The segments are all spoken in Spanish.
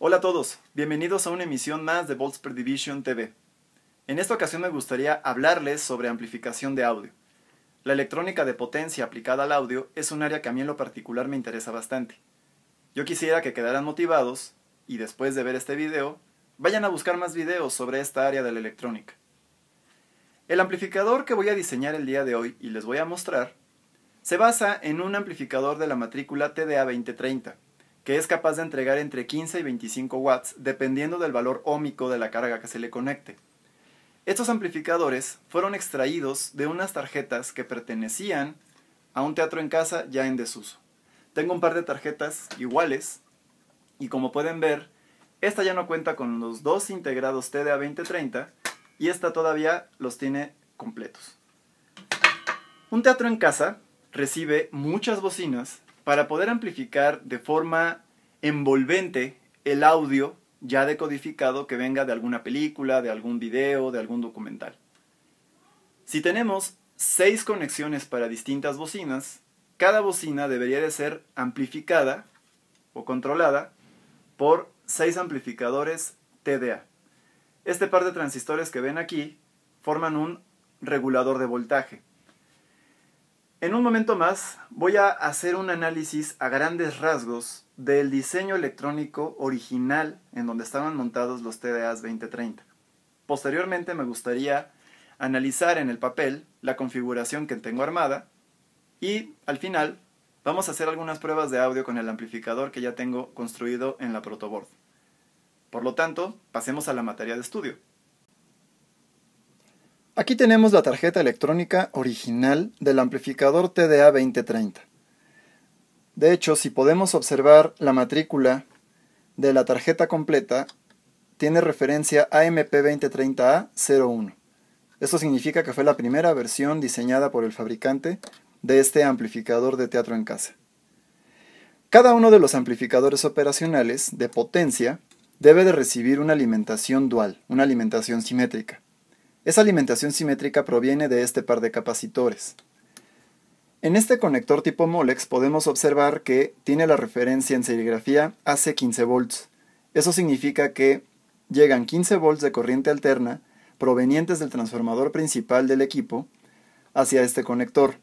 Hola a todos, bienvenidos a una emisión más de Volts per Division TV. En esta ocasión me gustaría hablarles sobre amplificación de audio. La electrónica de potencia aplicada al audio es un área que a mí en lo particular me interesa bastante. Yo quisiera que quedaran motivados y después de ver este video Vayan a buscar más videos sobre esta área de la electrónica. El amplificador que voy a diseñar el día de hoy y les voy a mostrar se basa en un amplificador de la matrícula TDA 2030, que es capaz de entregar entre 15 y 25 watts dependiendo del valor ómico de la carga que se le conecte. Estos amplificadores fueron extraídos de unas tarjetas que pertenecían a un teatro en casa ya en desuso. Tengo un par de tarjetas iguales y como pueden ver, esta ya no cuenta con los dos integrados TDA2030 y esta todavía los tiene completos. Un teatro en casa recibe muchas bocinas para poder amplificar de forma envolvente el audio ya decodificado que venga de alguna película, de algún video, de algún documental. Si tenemos seis conexiones para distintas bocinas, cada bocina debería de ser amplificada o controlada por 6 amplificadores TDA. Este par de transistores que ven aquí forman un regulador de voltaje. En un momento más voy a hacer un análisis a grandes rasgos del diseño electrónico original en donde estaban montados los TDAs 2030. Posteriormente me gustaría analizar en el papel la configuración que tengo armada y al final vamos a hacer algunas pruebas de audio con el amplificador que ya tengo construido en la protoboard. Por lo tanto, pasemos a la materia de estudio. Aquí tenemos la tarjeta electrónica original del amplificador TDA 2030. De hecho, si podemos observar la matrícula de la tarjeta completa, tiene referencia AMP 2030A01. Esto significa que fue la primera versión diseñada por el fabricante de este amplificador de teatro en casa. Cada uno de los amplificadores operacionales de potencia debe de recibir una alimentación dual, una alimentación simétrica. Esa alimentación simétrica proviene de este par de capacitores. En este conector tipo Molex podemos observar que tiene la referencia en serigrafía AC15 volts. Eso significa que llegan 15 volts de corriente alterna provenientes del transformador principal del equipo hacia este conector.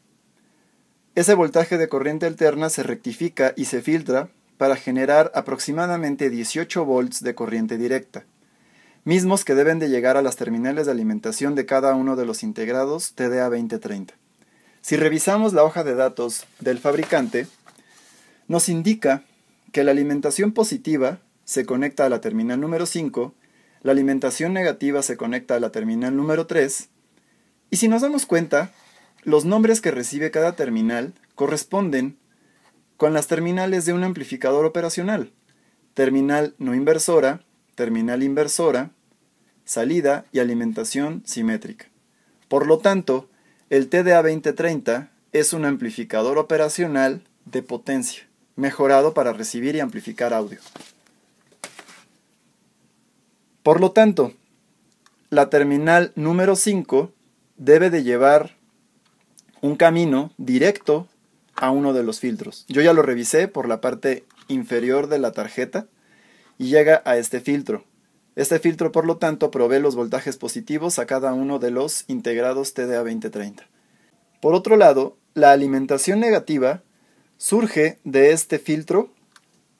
Ese voltaje de corriente alterna se rectifica y se filtra para generar aproximadamente 18 volts de corriente directa, mismos que deben de llegar a las terminales de alimentación de cada uno de los integrados TDA 2030. Si revisamos la hoja de datos del fabricante, nos indica que la alimentación positiva se conecta a la terminal número 5, la alimentación negativa se conecta a la terminal número 3, y si nos damos cuenta, los nombres que recibe cada terminal corresponden con las terminales de un amplificador operacional, terminal no inversora, terminal inversora, salida y alimentación simétrica. Por lo tanto, el TDA2030 es un amplificador operacional de potencia, mejorado para recibir y amplificar audio. Por lo tanto, la terminal número 5 debe de llevar un camino directo a uno de los filtros. Yo ya lo revisé por la parte inferior de la tarjeta y llega a este filtro. Este filtro, por lo tanto, provee los voltajes positivos a cada uno de los integrados TDA2030. Por otro lado, la alimentación negativa surge de este filtro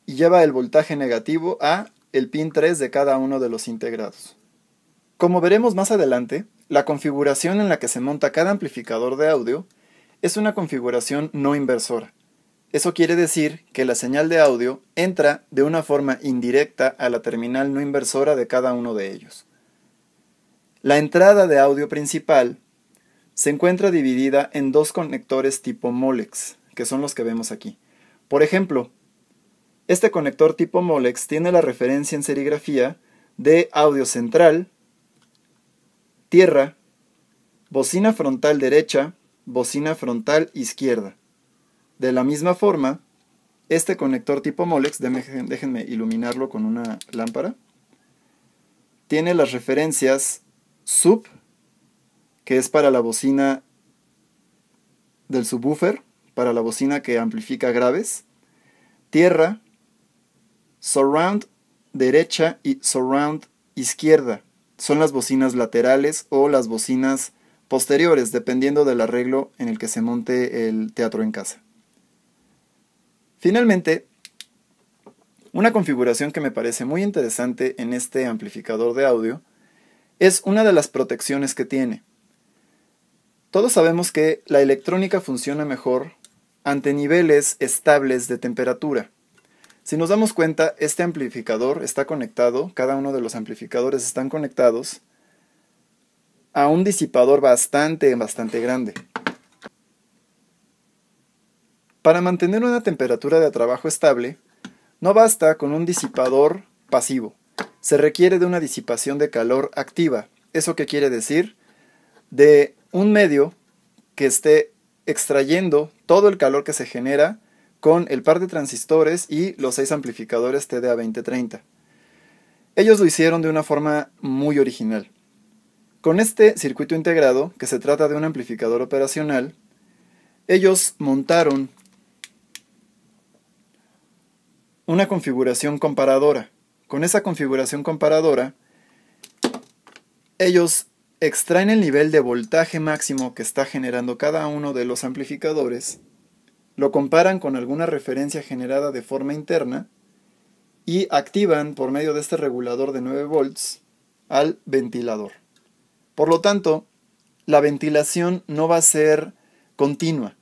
y lleva el voltaje negativo a el pin 3 de cada uno de los integrados. Como veremos más adelante, la configuración en la que se monta cada amplificador de audio es una configuración no inversora. Eso quiere decir que la señal de audio entra de una forma indirecta a la terminal no inversora de cada uno de ellos. La entrada de audio principal se encuentra dividida en dos conectores tipo Molex, que son los que vemos aquí. Por ejemplo, este conector tipo Molex tiene la referencia en serigrafía de audio central, tierra, bocina frontal derecha, bocina frontal izquierda. De la misma forma, este conector tipo Molex, déjenme iluminarlo con una lámpara, tiene las referencias sub, que es para la bocina del subwoofer, para la bocina que amplifica graves, tierra, surround derecha y surround izquierda. Son las bocinas laterales o las bocinas posteriores, dependiendo del arreglo en el que se monte el teatro en casa. Finalmente, una configuración que me parece muy interesante en este amplificador de audio es una de las protecciones que tiene. Todos sabemos que la electrónica funciona mejor ante niveles estables de temperatura. Si nos damos cuenta, este amplificador está conectado, cada uno de los amplificadores están conectados a un disipador bastante, bastante grande. Para mantener una temperatura de trabajo estable, no basta con un disipador pasivo. Se requiere de una disipación de calor activa. ¿Eso qué quiere decir? De un medio que esté extrayendo todo el calor que se genera con el par de transistores y los seis amplificadores TDA2030. Ellos lo hicieron de una forma muy original. Con este circuito integrado, que se trata de un amplificador operacional, ellos montaron una configuración comparadora. Con esa configuración comparadora, ellos extraen el nivel de voltaje máximo que está generando cada uno de los amplificadores, lo comparan con alguna referencia generada de forma interna y activan por medio de este regulador de 9 volts al ventilador. Por lo tanto, la ventilación no va a ser continua.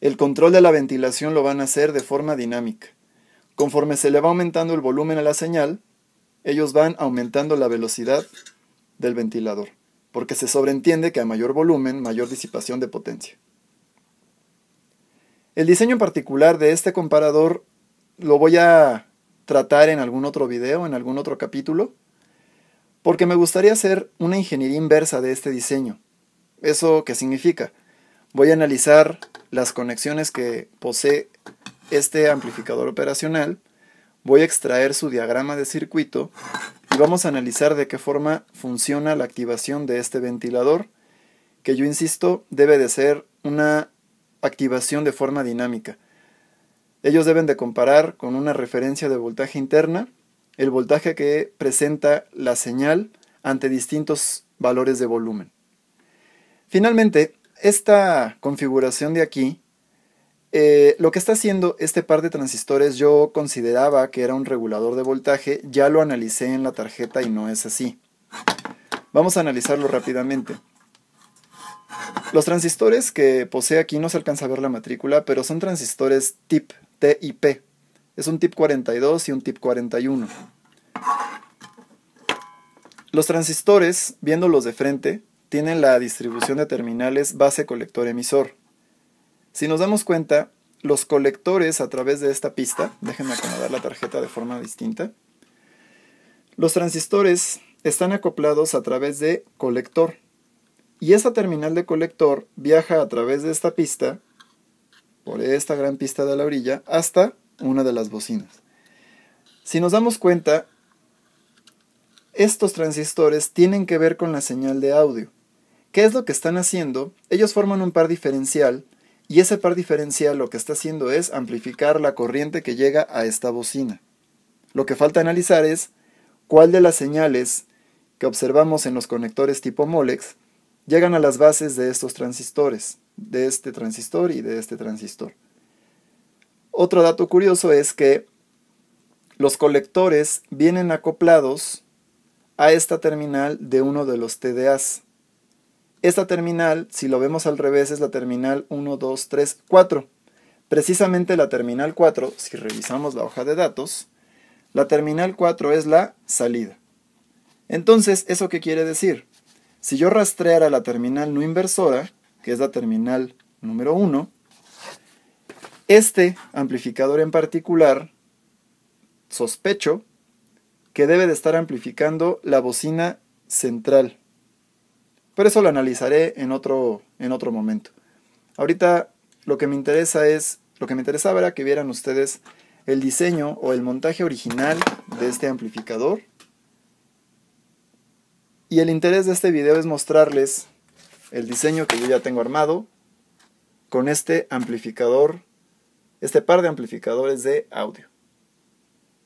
El control de la ventilación lo van a hacer de forma dinámica. Conforme se le va aumentando el volumen a la señal, ellos van aumentando la velocidad del ventilador, porque se sobreentiende que a mayor volumen, mayor disipación de potencia. El diseño particular de este comparador lo voy a tratar en algún otro video, en algún otro capítulo porque me gustaría hacer una ingeniería inversa de este diseño. ¿Eso qué significa? Voy a analizar las conexiones que posee este amplificador operacional, voy a extraer su diagrama de circuito y vamos a analizar de qué forma funciona la activación de este ventilador, que yo insisto debe de ser una activación de forma dinámica. Ellos deben de comparar con una referencia de voltaje interna el voltaje que presenta la señal ante distintos valores de volumen. Finalmente, esta configuración de aquí, eh, lo que está haciendo este par de transistores yo consideraba que era un regulador de voltaje, ya lo analicé en la tarjeta y no es así. Vamos a analizarlo rápidamente. Los transistores que posee aquí no se alcanza a ver la matrícula, pero son transistores TIP, TIP, es un tip 42 y un tip 41. Los transistores, viéndolos de frente, tienen la distribución de terminales base-colector-emisor. Si nos damos cuenta, los colectores a través de esta pista, déjenme acomodar la tarjeta de forma distinta, los transistores están acoplados a través de colector. Y esa terminal de colector viaja a través de esta pista, por esta gran pista de la orilla, hasta una de las bocinas. Si nos damos cuenta, estos transistores tienen que ver con la señal de audio. ¿Qué es lo que están haciendo? Ellos forman un par diferencial y ese par diferencial lo que está haciendo es amplificar la corriente que llega a esta bocina. Lo que falta analizar es cuál de las señales que observamos en los conectores tipo Molex llegan a las bases de estos transistores, de este transistor y de este transistor. Otro dato curioso es que los colectores vienen acoplados a esta terminal de uno de los TDAs. Esta terminal, si lo vemos al revés, es la terminal 1, 2, 3, 4. Precisamente la terminal 4, si revisamos la hoja de datos, la terminal 4 es la salida. Entonces, ¿eso qué quiere decir? Si yo rastreara la terminal no inversora, que es la terminal número 1, este amplificador en particular, sospecho que debe de estar amplificando la bocina central. Pero eso lo analizaré en otro, en otro momento. Ahorita lo que me interesa es, lo que me interesaba era que vieran ustedes el diseño o el montaje original de este amplificador. Y el interés de este video es mostrarles el diseño que yo ya tengo armado con este amplificador este par de amplificadores de audio.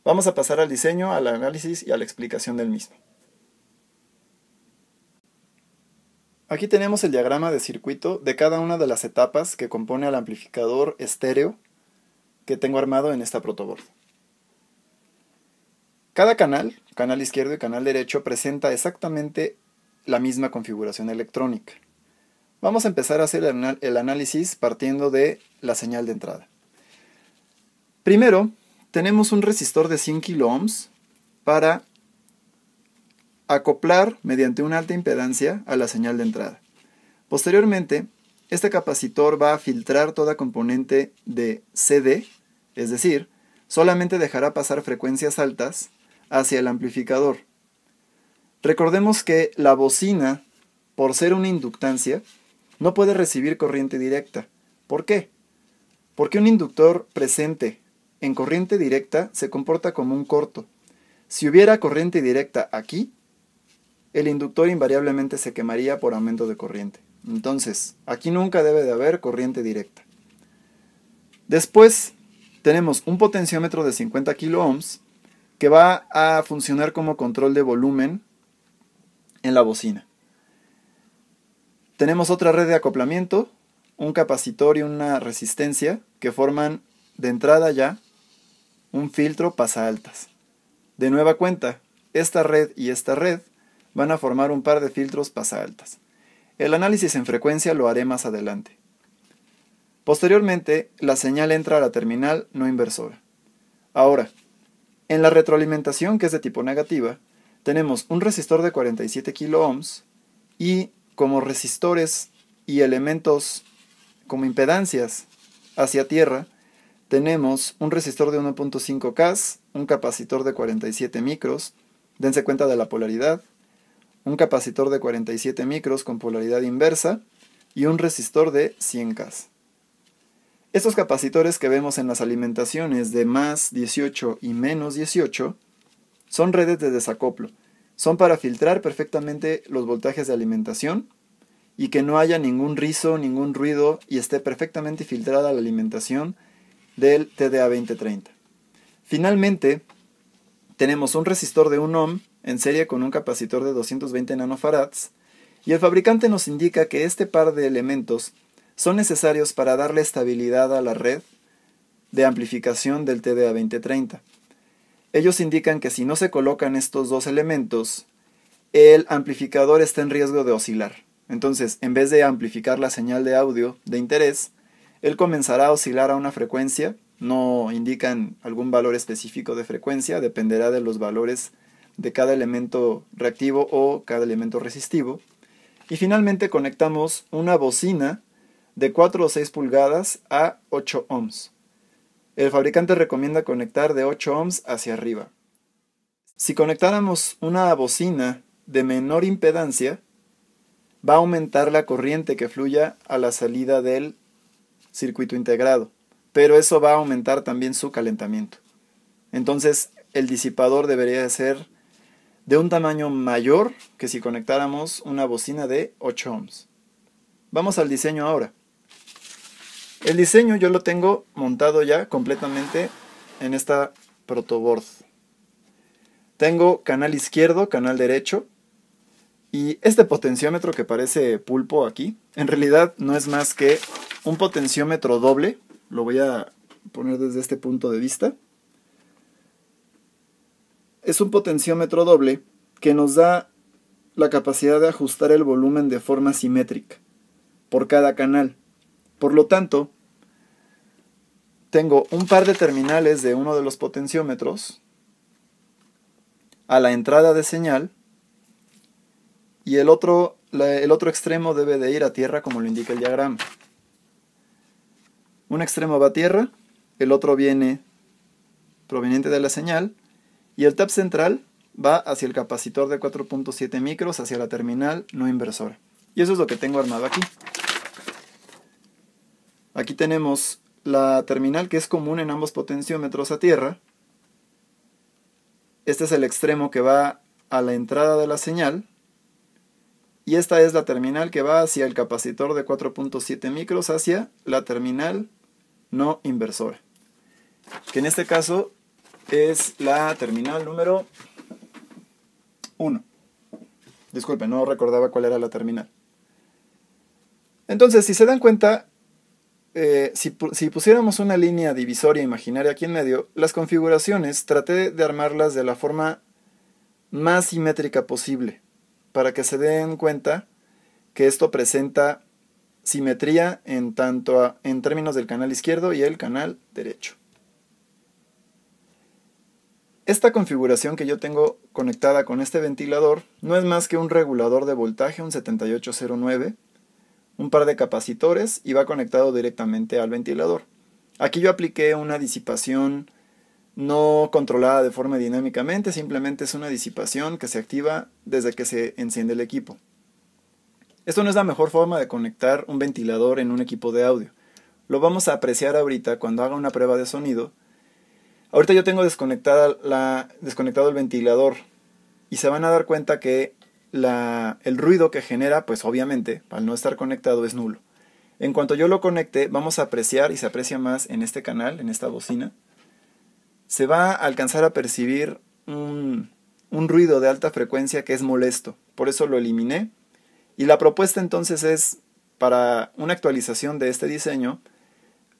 Vamos a pasar al diseño, al análisis y a la explicación del mismo. Aquí tenemos el diagrama de circuito de cada una de las etapas que compone al amplificador estéreo que tengo armado en esta protoboard. Cada canal, canal izquierdo y canal derecho, presenta exactamente la misma configuración electrónica. Vamos a empezar a hacer el análisis partiendo de la señal de entrada. Primero, tenemos un resistor de 100 kilo para acoplar mediante una alta impedancia a la señal de entrada. Posteriormente, este capacitor va a filtrar toda componente de CD, es decir, solamente dejará pasar frecuencias altas hacia el amplificador. Recordemos que la bocina, por ser una inductancia, no puede recibir corriente directa. ¿Por qué? Porque un inductor presente en corriente directa se comporta como un corto. Si hubiera corriente directa aquí, el inductor invariablemente se quemaría por aumento de corriente. Entonces, aquí nunca debe de haber corriente directa. Después tenemos un potenciómetro de 50 ohms que va a funcionar como control de volumen en la bocina. Tenemos otra red de acoplamiento, un capacitor y una resistencia que forman de entrada ya un filtro pasa altas. De nueva cuenta, esta red y esta red van a formar un par de filtros pasa altas. El análisis en frecuencia lo haré más adelante. Posteriormente, la señal entra a la terminal no inversora. Ahora, en la retroalimentación que es de tipo negativa, tenemos un resistor de 47 kilo y como resistores y elementos como impedancias hacia tierra, tenemos un resistor de 1.5K, un capacitor de 47 micros, dense cuenta de la polaridad, un capacitor de 47 micros con polaridad inversa y un resistor de 100K. Estos capacitores que vemos en las alimentaciones de más 18 y menos 18 son redes de desacoplo. Son para filtrar perfectamente los voltajes de alimentación y que no haya ningún rizo, ningún ruido y esté perfectamente filtrada la alimentación del TDA 2030. Finalmente, tenemos un resistor de 1 ohm en serie con un capacitor de 220 nanofarads y el fabricante nos indica que este par de elementos son necesarios para darle estabilidad a la red de amplificación del TDA 2030. Ellos indican que si no se colocan estos dos elementos, el amplificador está en riesgo de oscilar. Entonces, en vez de amplificar la señal de audio de interés, él comenzará a oscilar a una frecuencia, no indican algún valor específico de frecuencia, dependerá de los valores de cada elemento reactivo o cada elemento resistivo. Y finalmente conectamos una bocina de 4 o 6 pulgadas a 8 ohms. El fabricante recomienda conectar de 8 ohms hacia arriba. Si conectáramos una bocina de menor impedancia, va a aumentar la corriente que fluya a la salida del circuito integrado, pero eso va a aumentar también su calentamiento. Entonces el disipador debería ser de un tamaño mayor que si conectáramos una bocina de 8 ohms. Vamos al diseño ahora. El diseño yo lo tengo montado ya completamente en esta protoboard. Tengo canal izquierdo, canal derecho, y este potenciómetro que parece pulpo aquí, en realidad no es más que un potenciómetro doble. Lo voy a poner desde este punto de vista. Es un potenciómetro doble que nos da la capacidad de ajustar el volumen de forma simétrica por cada canal. Por lo tanto, tengo un par de terminales de uno de los potenciómetros a la entrada de señal y el otro, el otro extremo debe de ir a tierra como lo indica el diagrama. Un extremo va a tierra, el otro viene proveniente de la señal y el tap central va hacia el capacitor de 4.7 micros hacia la terminal no inversora. Y eso es lo que tengo armado aquí. Aquí tenemos la terminal que es común en ambos potenciómetros a tierra. Este es el extremo que va a la entrada de la señal y esta es la terminal que va hacia el capacitor de 4.7 micros hacia la terminal no inversora, que en este caso es la terminal número 1. Disculpe, no recordaba cuál era la terminal. Entonces, si se dan cuenta, eh, si, pusiéramos una línea divisoria imaginaria aquí en medio, las configuraciones traté de armarlas de la forma más simétrica posible para que se den cuenta que esto presenta simetría en tanto a, en términos del canal izquierdo y el canal derecho. Esta configuración que yo tengo conectada con este ventilador no es más que un regulador de voltaje, un 7809, un par de capacitores y va conectado directamente al ventilador. Aquí yo apliqué una disipación no controlada de forma dinámicamente, simplemente es una disipación que se activa desde que se enciende el equipo. Esto no es la mejor forma de conectar un ventilador en un equipo de audio. Lo vamos a apreciar ahorita cuando haga una prueba de sonido. Ahorita yo tengo desconectado el ventilador y se van a dar cuenta que la, el ruido que genera, pues obviamente, al no estar conectado es nulo. En cuanto yo lo conecte, vamos a apreciar y se aprecia más en este canal, en esta bocina, se va a alcanzar a percibir un, ruido de alta frecuencia que es molesto. Por eso lo eliminé. Y la propuesta entonces es, para una actualización de este diseño,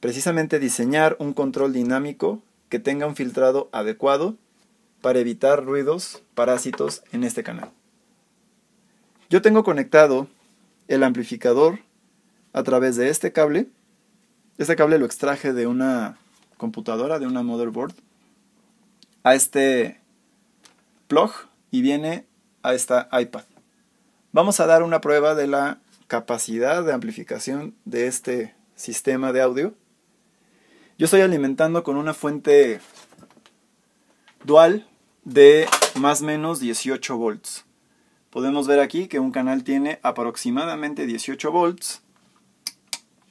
precisamente diseñar un control dinámico que tenga un filtrado adecuado para evitar ruidos parásitos en este canal. Yo tengo conectado el amplificador a través de este cable. Este cable lo extraje de una computadora, de una motherboard a este plug y viene a esta iPad. Vamos a dar una prueba de la capacidad de amplificación de este sistema de audio. Yo estoy alimentando con una fuente dual de más o menos 18 volts. Podemos ver aquí que un canal tiene aproximadamente 18 volts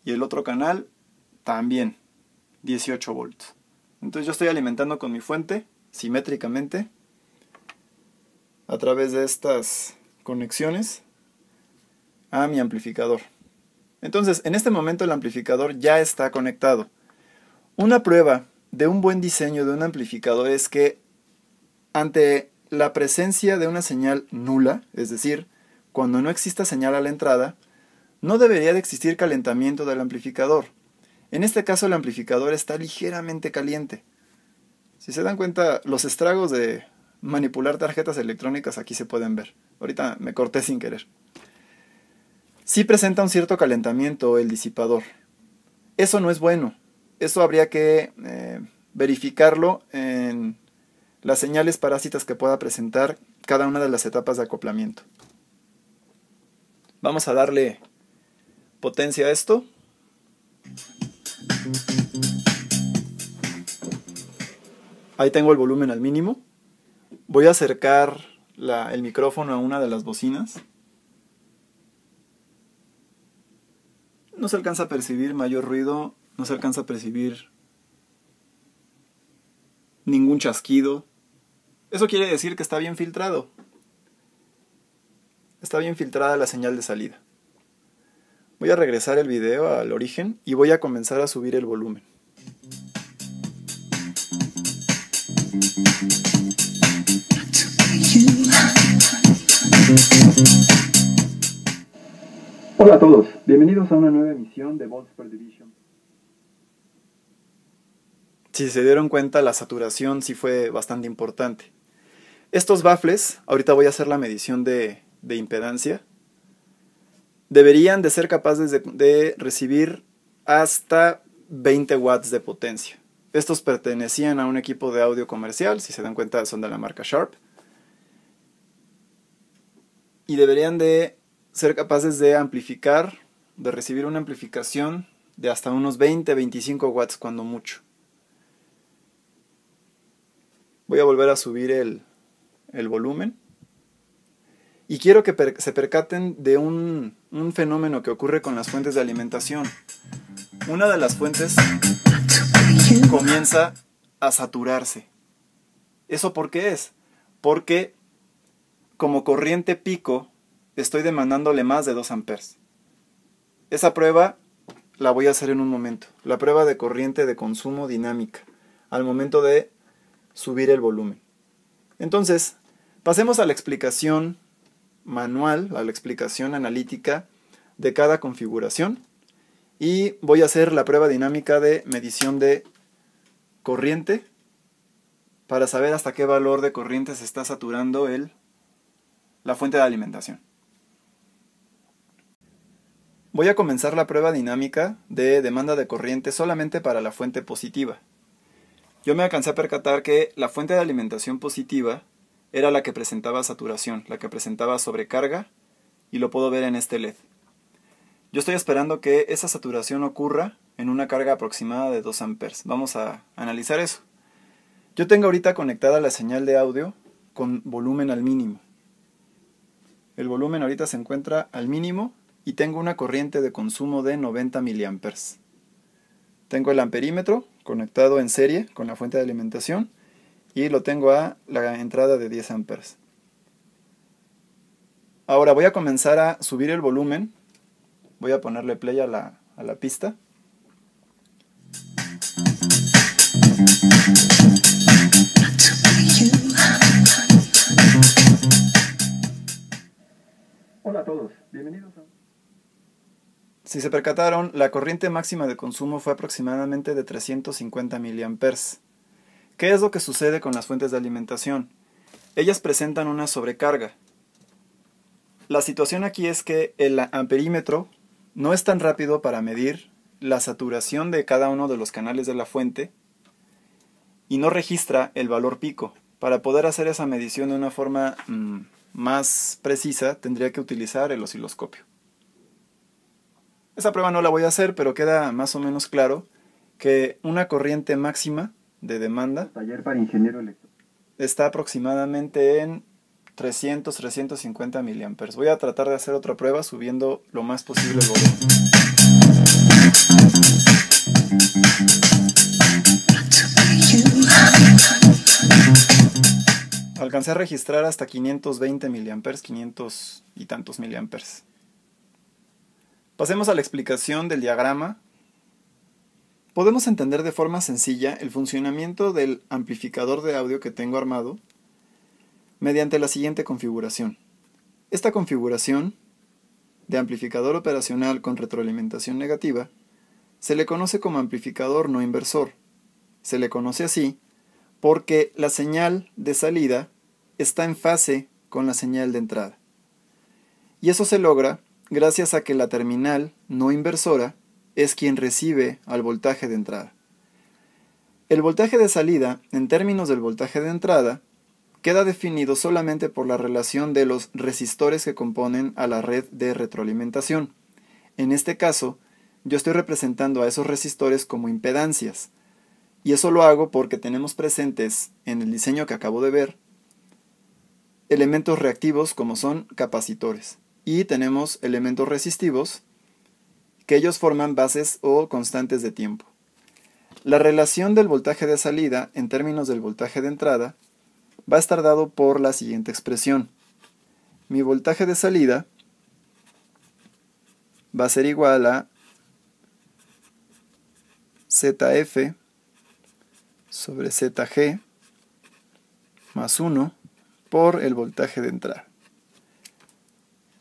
y el otro canal también 18 volts. Entonces yo estoy alimentando con mi fuente simétricamente a través de estas conexiones a mi amplificador. Entonces, en este momento el amplificador ya está conectado. Una prueba de un buen diseño de un amplificador es que ante la presencia de una señal nula, es decir, cuando no exista señal a la entrada, no debería de existir calentamiento del amplificador. En este caso el amplificador está ligeramente caliente. Si se dan cuenta, los estragos de manipular tarjetas electrónicas aquí se pueden ver. Ahorita me corté sin querer. Sí presenta un cierto calentamiento el disipador. Eso no es bueno. Eso habría que eh, verificarlo en las señales parásitas que pueda presentar cada una de las etapas de acoplamiento. Vamos a darle potencia a esto. Ahí tengo el volumen al mínimo. Voy a acercar el micrófono a una de las bocinas. No se alcanza a percibir mayor ruido, no se alcanza a percibir ningún chasquido. Eso quiere decir que está bien filtrado. Está bien filtrada la señal de salida. Voy a regresar el video al origen y voy a comenzar a subir el volumen. Hola a todos, bienvenidos a una nueva emisión de Volts per Division. Si se dieron cuenta, la saturación sí fue bastante importante. Estos baffles, ahorita voy a hacer la medición de, impedancia, deberían de ser capaces de recibir hasta 20 watts de potencia. Estos pertenecían a un equipo de audio comercial, si se dan cuenta son de la marca Sharp. Y deberían de ser capaces de amplificar, de recibir una amplificación de hasta unos 20-25 watts cuando mucho. Voy a volver a subir el, volumen. Y quiero que se percaten de un fenómeno que ocurre con las fuentes de alimentación. Una de las fuentes comienza a saturarse. ¿Eso por qué es? Porque como corriente pico estoy demandándole más de 2 amperes. Esa prueba la voy a hacer en un momento. La prueba de corriente de consumo dinámica al momento de subir el volumen. Entonces, pasemos a la explicación manual, a la explicación analítica de cada configuración y voy a hacer la prueba dinámica de medición de corriente para saber hasta qué valor de corriente se está saturando el, la fuente de alimentación. Voy a comenzar la prueba dinámica de demanda de corriente solamente para la fuente positiva. Yo me alcancé a percatar que la fuente de alimentación positiva era la que presentaba saturación, la que presentaba sobrecarga, y lo puedo ver en este LED. Yo estoy esperando que esa saturación ocurra en una carga aproximada de 2 amperes. Vamos a analizar eso. Yo tengo ahorita conectada la señal de audio con volumen al mínimo. El volumen ahorita se encuentra al mínimo y tengo una corriente de consumo de 90 miliamperes. Tengo el amperímetro conectado en serie con la fuente de alimentación y lo tengo a la entrada de 10 amperes. Ahora voy a comenzar a subir el volumen. Voy a ponerle play a la, a la pista. Hola a todos, bienvenidos Si se percataron, la corriente máxima de consumo fue aproximadamente de 350 mA. ¿Qué es lo que sucede con las fuentes de alimentación? Ellas presentan una sobrecarga. La situación aquí es que el amperímetro no es tan rápido para medir la saturación de cada uno de los canales de la fuente y no registra el valor pico. Para poder hacer esa medición de una forma mm, más precisa, tendría que utilizar el osciloscopio. Esa prueba no la voy a hacer, pero queda más o menos claro que una corriente máxima de demanda está aproximadamente en 300-350 miliamperes. Voy a tratar de hacer otra prueba subiendo lo más posible el volumen. Alcancé a registrar hasta 520 miliamperes, 500 y tantos miliamperes. Pasemos a la explicación del diagrama. Podemos entender de forma sencilla el funcionamiento del amplificador de audio que tengo armado mediante la siguiente configuración. Esta configuración de amplificador operacional con retroalimentación negativa se le conoce como amplificador no inversor. Se le conoce así porque la señal de salida está en fase con la señal de entrada. Y eso se logra gracias a que la terminal no inversora es quien recibe al voltaje de entrada. El voltaje de salida, en términos del voltaje de entrada, queda definido solamente por la relación de los resistores que componen a la red de retroalimentación. En este caso, yo estoy representando a esos resistores como impedancias, y eso lo hago porque tenemos presentes en el diseño que acabo de ver elementos reactivos como son capacitores y tenemos elementos resistivos que ellos forman bases o constantes de tiempo. La relación del voltaje de salida en términos del voltaje de entrada va a estar dado por la siguiente expresión. Mi voltaje de salida va a ser igual a ZF sobre ZG más 1 por el voltaje de entrada.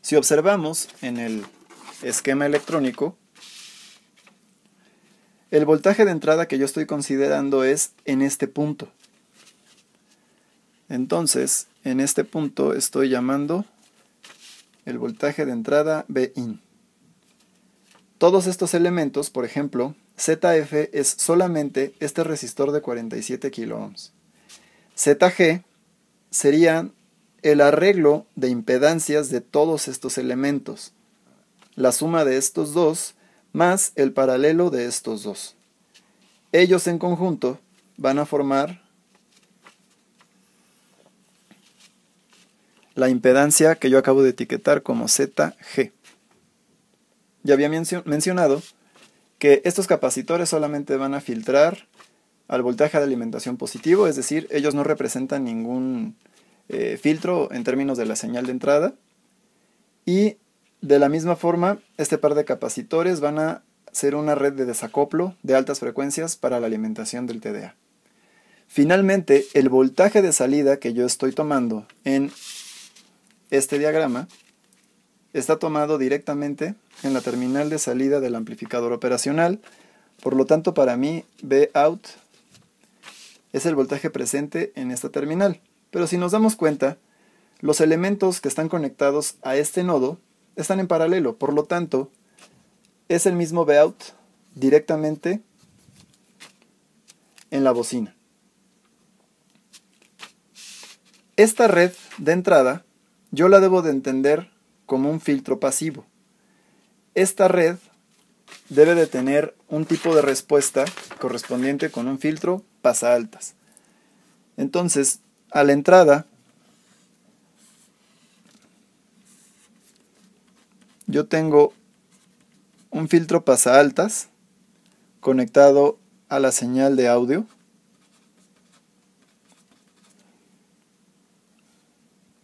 Si observamos en el esquema electrónico, el voltaje de entrada que yo estoy considerando es en este punto. Entonces, en este punto estoy llamando el voltaje de entrada Vin. Todos estos elementos, por ejemplo, ZF es solamente este resistor de 47 kilo ZG sería el arreglo de impedancias de todos estos elementos, la suma de estos dos más el paralelo de estos dos. Ellos en conjunto van a formar la impedancia que yo acabo de etiquetar como ZG. Ya había mencionado que estos capacitores solamente van a filtrar al voltaje de alimentación positivo, es decir, ellos no representan ningún eh, filtro en términos de la señal de entrada. Y de la misma forma, este par de capacitores van a ser una red de desacoplo de altas frecuencias para la alimentación del TDA. Finalmente, el voltaje de salida que yo estoy tomando en este diagrama está tomado directamente en la terminal de salida del amplificador operacional. Por lo tanto, para mí, out es el voltaje presente en esta terminal. Pero si nos damos cuenta, los elementos que están conectados a este nodo están en paralelo, por lo tanto, es el mismo Vout directamente en la bocina. Esta red de entrada yo la debo de entender como un filtro pasivo. Esta red debe de tener un tipo de respuesta correspondiente con un filtro pasa altas. Entonces, a la entrada, yo tengo un filtro pasa altas conectado a la señal de audio.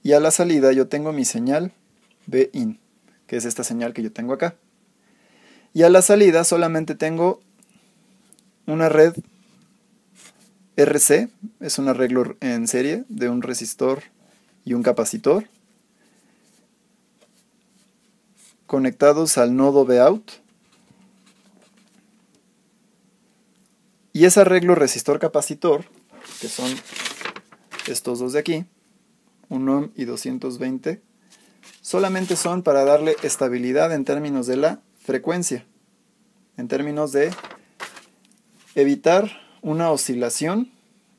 Y a la salida yo tengo mi señal in, que es esta señal que yo tengo acá. Y a la salida solamente tengo una red RC es un arreglo en serie de un resistor y un capacitor conectados al nodo Vout. Y ese arreglo resistor-capacitor, que son estos dos de aquí, 1 ohm y 220, solamente son para darle estabilidad en términos de la frecuencia, en términos de evitar una oscilación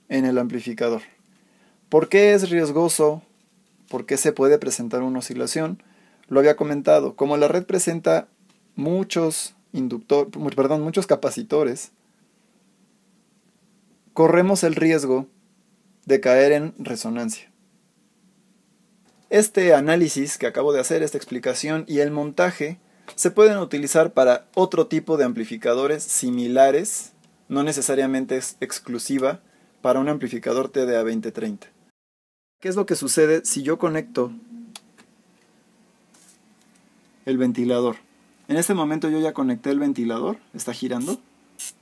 en el amplificador. ¿Por qué es riesgoso? ¿Por qué se puede presentar una oscilación? Lo había comentado, como la red presenta muchos inductor, perdón, muchos capacitores, corremos el riesgo de caer en resonancia. Este análisis que acabo de hacer, esta explicación y el montaje se pueden utilizar para otro tipo de amplificadores similares no necesariamente es exclusiva para un amplificador TDA2030. ¿Qué es lo que sucede si yo conecto el ventilador? En este momento yo ya conecté el ventilador, está girando,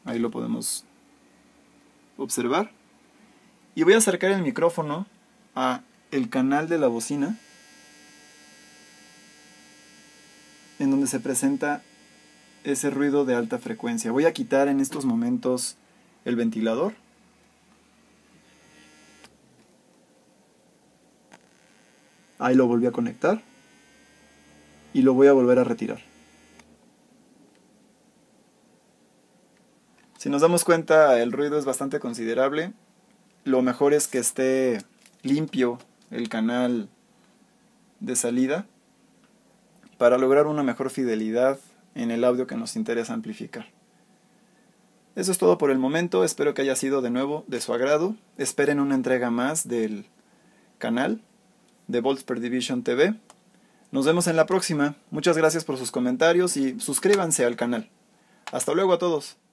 ahí lo podemos observar. Y voy a acercar el micrófono a el canal de la bocina en donde se presenta ese ruido de alta frecuencia. Voy a quitar en estos momentos el ventilador. Ahí lo volví a conectar y lo voy a volver a retirar. Si nos damos cuenta, el ruido es bastante considerable. Lo mejor es que esté limpio el canal de salida para lograr una mejor fidelidad en el audio que nos interesa amplificar. Eso es todo por el momento, espero que haya sido de nuevo de su agrado, esperen una entrega más del canal de Volts per Division TV. Nos vemos en la próxima, muchas gracias por sus comentarios y suscríbanse al canal. Hasta luego a todos.